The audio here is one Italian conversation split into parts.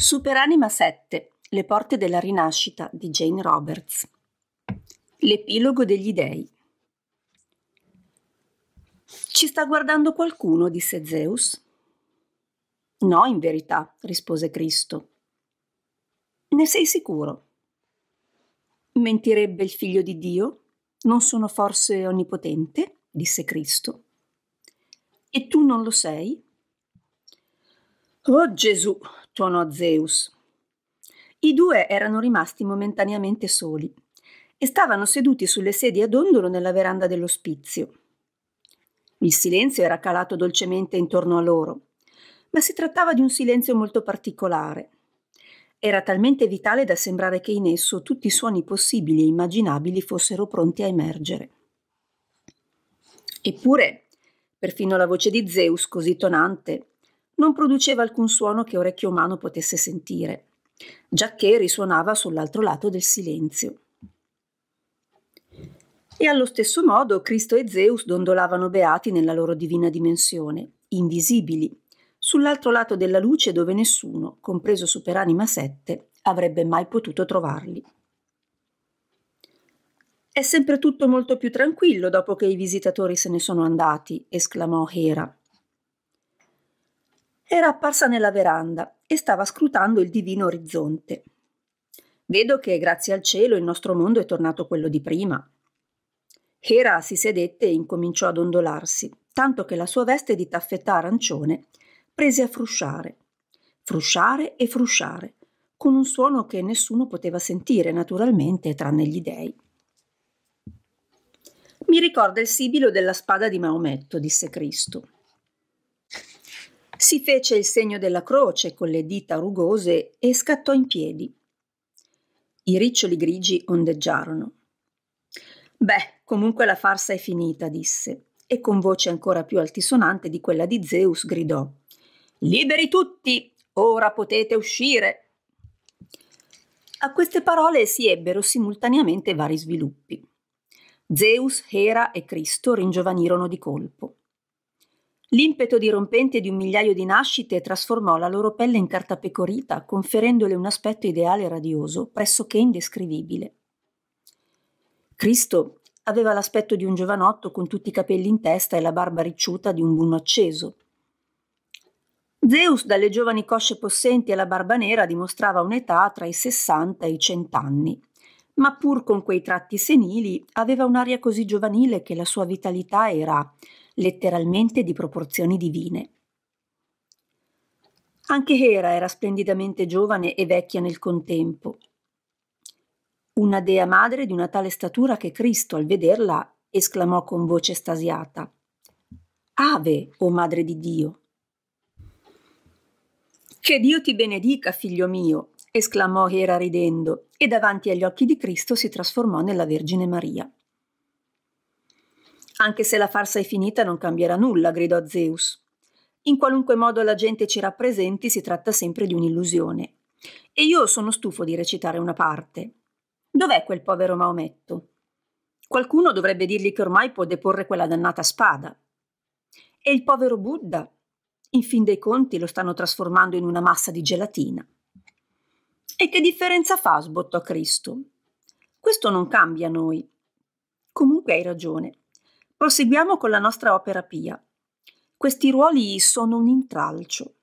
Superanima 7 Le porte della rinascita di Jane Roberts L'epilogo degli dei Ci sta guardando qualcuno? disse Zeus. No, in verità, rispose Cristo. Ne sei sicuro? Mentirebbe il figlio di Dio? Non sono forse onnipotente? disse Cristo. E tu non lo sei? Oh Gesù, tuonò Zeus. I due erano rimasti momentaneamente soli e stavano seduti sulle sedie ad ondolo nella veranda dell'ospizio. Il silenzio era calato dolcemente intorno a loro, ma si trattava di un silenzio molto particolare. Era talmente vitale da sembrare che in esso tutti i suoni possibili e immaginabili fossero pronti a emergere. Eppure, perfino la voce di Zeus, così tonante, non produceva alcun suono che orecchio umano potesse sentire, giacché risuonava sull'altro lato del silenzio. E allo stesso modo Cristo e Zeus dondolavano beati nella loro divina dimensione, invisibili, sull'altro lato della luce dove nessuno, compreso Superanima 7, avrebbe mai potuto trovarli. È sempre tutto molto più tranquillo dopo che i visitatori se ne sono andati, esclamò Hera. Era apparsa nella veranda e stava scrutando il divino orizzonte. Vedo che, grazie al cielo, il nostro mondo è tornato quello di prima. Hera si sedette e incominciò ad ondolarsi, tanto che la sua veste di taffetà arancione prese a frusciare, frusciare e frusciare, con un suono che nessuno poteva sentire naturalmente tranne gli dei. Mi ricorda il sibilo della spada di Maometto, disse Cristo. Si fece il segno della croce con le dita rugose e scattò in piedi. I riccioli grigi ondeggiarono. Beh, comunque la farsa è finita, disse, e con voce ancora più altisonante di quella di Zeus gridò. Liberi tutti, ora potete uscire. A queste parole si ebbero simultaneamente vari sviluppi. Zeus, Hera e Cristo ringiovanirono di colpo. L'impeto dirompente di un migliaio di nascite trasformò la loro pelle in carta pecorita, conferendole un aspetto ideale e radioso, pressoché indescrivibile. Cristo aveva l'aspetto di un giovanotto con tutti i capelli in testa e la barba ricciuta di un bunno acceso. Zeus, dalle giovani cosce possenti e la barba nera, dimostrava un'età tra i 60 e i 100 anni, ma pur con quei tratti senili aveva un'aria così giovanile che la sua vitalità era letteralmente di proporzioni divine. Anche Hera era splendidamente giovane e vecchia nel contempo. Una dea madre di una tale statura che Cristo, al vederla, esclamò con voce estasiata: Ave, o oh madre di Dio! Che Dio ti benedica, figlio mio! esclamò Hera ridendo, e davanti agli occhi di Cristo si trasformò nella Vergine Maria. Anche se la farsa è finita non cambierà nulla, gridò Zeus. In qualunque modo la gente ci rappresenti, si tratta sempre di un'illusione. E io sono stufo di recitare una parte. Dov'è quel povero Maometto? Qualcuno dovrebbe dirgli che ormai può deporre quella dannata spada. E il povero Buddha? In fin dei conti lo stanno trasformando in una massa di gelatina. E che differenza fa? sbottò Cristo. Questo non cambia noi. Comunque hai ragione. Proseguiamo con la nostra opera pia. Questi ruoli sono un intralcio.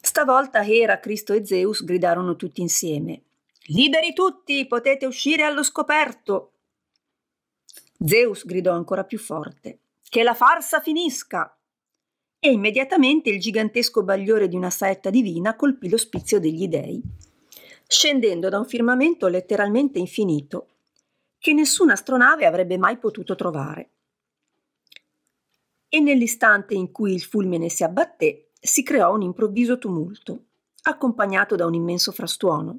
Stavolta Hera, Cristo e Zeus gridarono tutti insieme. Liberi tutti, potete uscire allo scoperto. Zeus gridò ancora più forte. Che la farsa finisca! E immediatamente il gigantesco bagliore di una saetta divina colpì l'ospizio degli dei, scendendo da un firmamento letteralmente infinito che nessuna astronave avrebbe mai potuto trovare. E nell'istante in cui il fulmine si abbatté, si creò un improvviso tumulto, accompagnato da un immenso frastuono,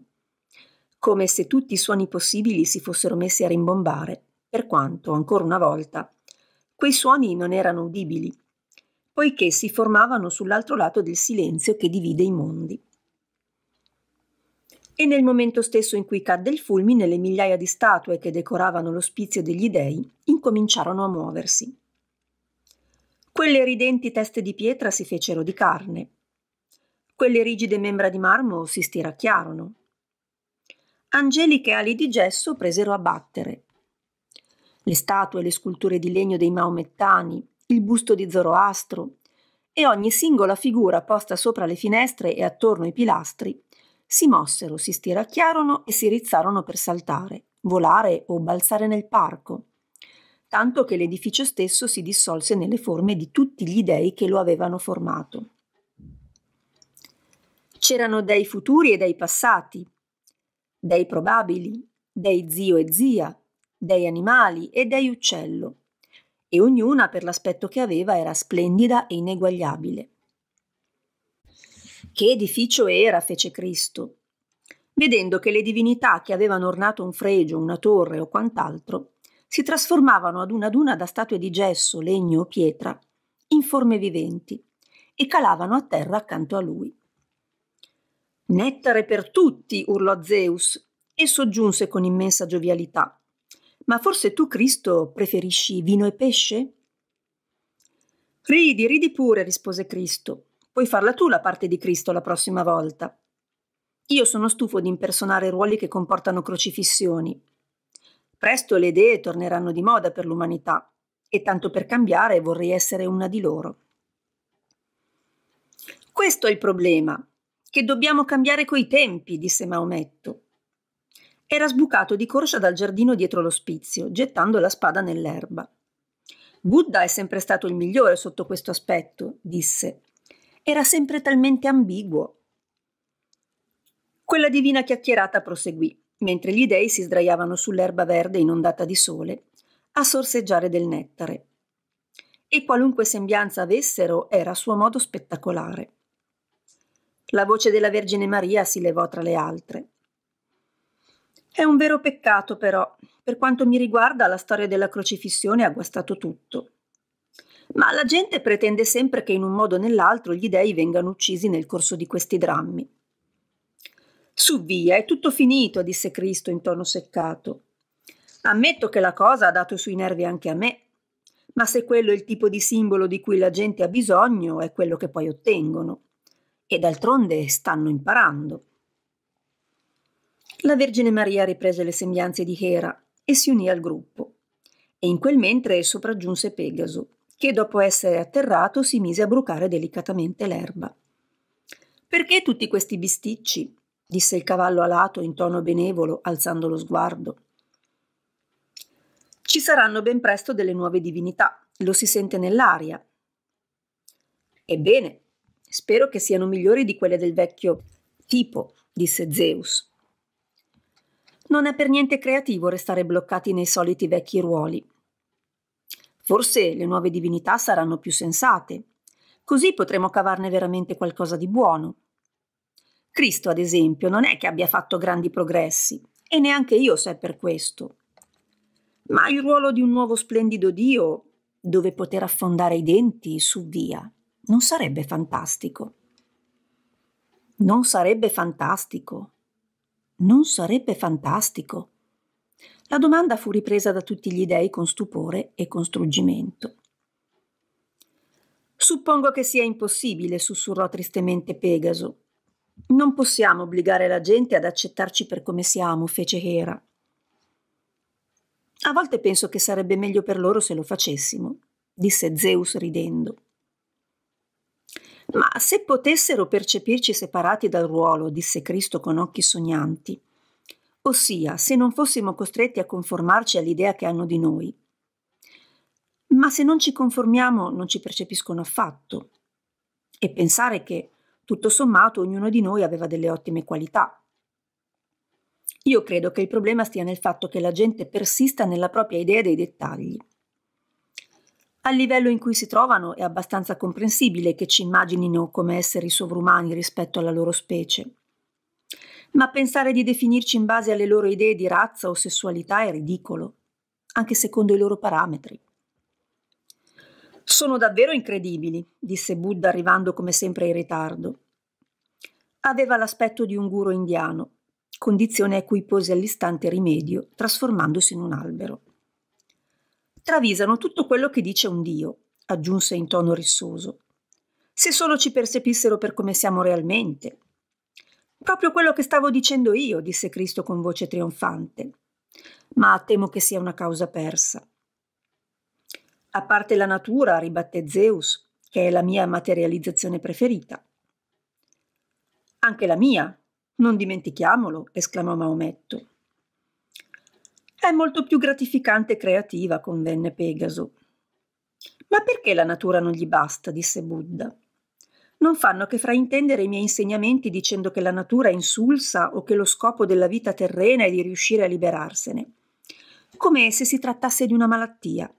come se tutti i suoni possibili si fossero messi a rimbombare, per quanto, ancora una volta, quei suoni non erano udibili, poiché si formavano sull'altro lato del silenzio che divide i mondi e nel momento stesso in cui cadde il fulmine le migliaia di statue che decoravano l'ospizio degli dei incominciarono a muoversi. Quelle ridenti teste di pietra si fecero di carne, quelle rigide membra di marmo si stiracchiarono. Angeliche ali di gesso presero a battere. Le statue e le sculture di legno dei maomettani, il busto di Zoroastro e ogni singola figura posta sopra le finestre e attorno ai pilastri si mossero, si stiracchiarono e si rizzarono per saltare, volare o balzare nel parco, tanto che l'edificio stesso si dissolse nelle forme di tutti gli dei che lo avevano formato. C'erano dei futuri e dei passati, dei probabili, dei zio e zia, dei animali e dei uccello, e ognuna per l'aspetto che aveva era splendida e ineguagliabile. Che edificio era, fece Cristo. Vedendo che le divinità che avevano ornato un fregio, una torre o quant'altro, si trasformavano ad una ad una da statue di gesso, legno o pietra, in forme viventi, e calavano a terra accanto a lui. Nettare per tutti, urlò Zeus, e soggiunse con immensa giovialità. Ma forse tu, Cristo, preferisci vino e pesce? Ridi, ridi pure, rispose Cristo. Puoi farla tu la parte di Cristo la prossima volta. Io sono stufo di impersonare ruoli che comportano crocifissioni. Presto le idee torneranno di moda per l'umanità e tanto per cambiare vorrei essere una di loro. Questo è il problema, che dobbiamo cambiare coi tempi, disse Maometto. Era sbucato di corsa dal giardino dietro l'ospizio, gettando la spada nell'erba. Buddha è sempre stato il migliore sotto questo aspetto, disse era sempre talmente ambiguo. Quella divina chiacchierata proseguì, mentre gli dei si sdraiavano sull'erba verde inondata di sole, a sorseggiare del nettare. E qualunque sembianza avessero era a suo modo spettacolare. La voce della Vergine Maria si levò tra le altre. È un vero peccato, però. Per quanto mi riguarda, la storia della crocifissione ha guastato tutto. Ma la gente pretende sempre che in un modo o nell'altro gli dei vengano uccisi nel corso di questi drammi. Su via, è tutto finito, disse Cristo in tono seccato. Ammetto che la cosa ha dato sui nervi anche a me, ma se quello è il tipo di simbolo di cui la gente ha bisogno, è quello che poi ottengono. E d'altronde stanno imparando. La Vergine Maria riprese le sembianze di Hera e si unì al gruppo. E in quel mentre sopraggiunse Pegaso, che dopo essere atterrato si mise a brucare delicatamente l'erba. Perché tutti questi bisticci? disse il cavallo alato in tono benevolo, alzando lo sguardo. Ci saranno ben presto delle nuove divinità, lo si sente nell'aria. Ebbene, spero che siano migliori di quelle del vecchio tipo, disse Zeus. Non è per niente creativo restare bloccati nei soliti vecchi ruoli. Forse le nuove divinità saranno più sensate. Così potremo cavarne veramente qualcosa di buono. Cristo, ad esempio, non è che abbia fatto grandi progressi, e neanche io so per questo. Ma il ruolo di un nuovo splendido Dio, dove poter affondare i denti su via, non sarebbe fantastico. Non sarebbe fantastico. Non sarebbe fantastico. La domanda fu ripresa da tutti gli dei con stupore e con struggimento. Suppongo che sia impossibile, sussurrò tristemente Pegaso. Non possiamo obbligare la gente ad accettarci per come siamo, fece Hera. A volte penso che sarebbe meglio per loro se lo facessimo, disse Zeus ridendo. Ma se potessero percepirci separati dal ruolo, disse Cristo con occhi sognanti, ossia se non fossimo costretti a conformarci all'idea che hanno di noi. Ma se non ci conformiamo non ci percepiscono affatto. E pensare che, tutto sommato, ognuno di noi aveva delle ottime qualità. Io credo che il problema stia nel fatto che la gente persista nella propria idea dei dettagli. Al livello in cui si trovano è abbastanza comprensibile che ci immaginino come esseri sovrumani rispetto alla loro specie. Ma pensare di definirci in base alle loro idee di razza o sessualità è ridicolo, anche secondo i loro parametri. Sono davvero incredibili, disse Buddha arrivando come sempre in ritardo. Aveva l'aspetto di un guru indiano, condizione a cui pose all'istante rimedio, trasformandosi in un albero. Travisano tutto quello che dice un dio, aggiunse in tono rissoso. Se solo ci percepissero per come siamo realmente, Proprio quello che stavo dicendo io, disse Cristo con voce trionfante. Ma temo che sia una causa persa. A parte la natura, ribatté Zeus, che è la mia materializzazione preferita. Anche la mia, non dimentichiamolo, esclamò Maometto. È molto più gratificante e creativa, convenne Pegaso. Ma perché la natura non gli basta? disse Buddha non fanno che fraintendere i miei insegnamenti dicendo che la natura è insulsa o che lo scopo della vita terrena è di riuscire a liberarsene, come se si trattasse di una malattia.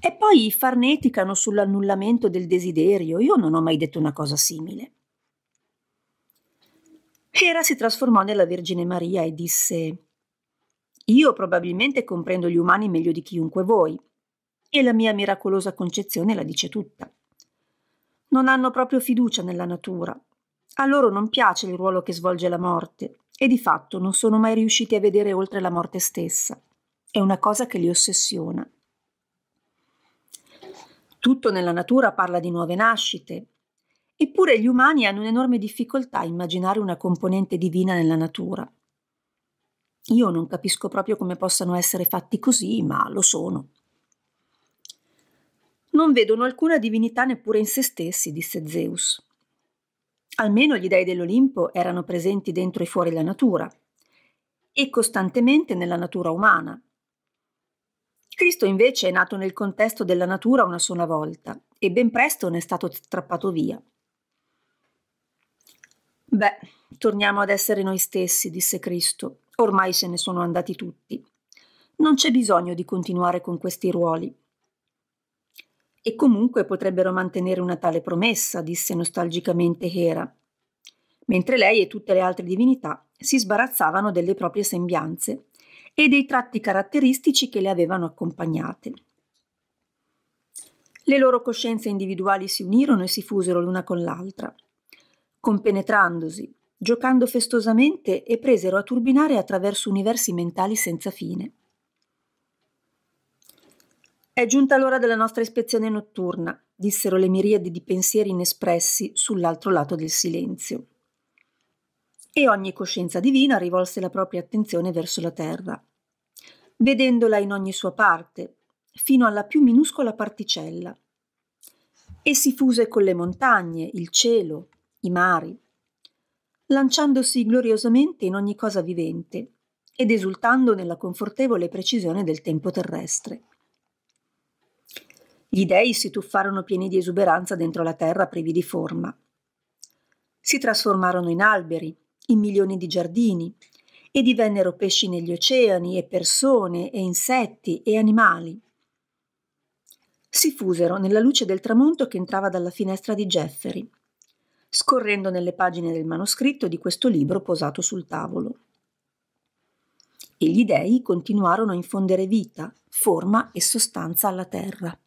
E poi farneticano sull'annullamento del desiderio, io non ho mai detto una cosa simile. Hera si trasformò nella Vergine Maria e disse Io probabilmente comprendo gli umani meglio di chiunque voi, e la mia miracolosa concezione la dice tutta non hanno proprio fiducia nella natura. A loro non piace il ruolo che svolge la morte e di fatto non sono mai riusciti a vedere oltre la morte stessa. È una cosa che li ossessiona. Tutto nella natura parla di nuove nascite, eppure gli umani hanno un'enorme difficoltà a immaginare una componente divina nella natura. Io non capisco proprio come possano essere fatti così, ma lo sono. Non vedono alcuna divinità neppure in se stessi, disse Zeus. Almeno gli dei dell'Olimpo erano presenti dentro e fuori la natura e costantemente nella natura umana. Cristo invece è nato nel contesto della natura una sola volta e ben presto ne è stato strappato via. Beh, torniamo ad essere noi stessi, disse Cristo. Ormai se ne sono andati tutti. Non c'è bisogno di continuare con questi ruoli e comunque potrebbero mantenere una tale promessa, disse nostalgicamente Hera, mentre lei e tutte le altre divinità si sbarazzavano delle proprie sembianze e dei tratti caratteristici che le avevano accompagnate. Le loro coscienze individuali si unirono e si fusero l'una con l'altra, compenetrandosi, giocando festosamente e presero a turbinare attraverso universi mentali senza fine. È giunta l'ora della nostra ispezione notturna, dissero le miriadi di pensieri inespressi sull'altro lato del silenzio. E ogni coscienza divina rivolse la propria attenzione verso la terra, vedendola in ogni sua parte, fino alla più minuscola particella. E si fuse con le montagne, il cielo, i mari, lanciandosi gloriosamente in ogni cosa vivente ed esultando nella confortevole precisione del tempo terrestre. Gli dei si tuffarono pieni di esuberanza dentro la terra privi di forma. Si trasformarono in alberi, in milioni di giardini, e divennero pesci negli oceani, e persone, e insetti, e animali. Si fusero nella luce del tramonto che entrava dalla finestra di Jeffrey, scorrendo nelle pagine del manoscritto di questo libro posato sul tavolo. E gli dei continuarono a infondere vita, forma e sostanza alla terra.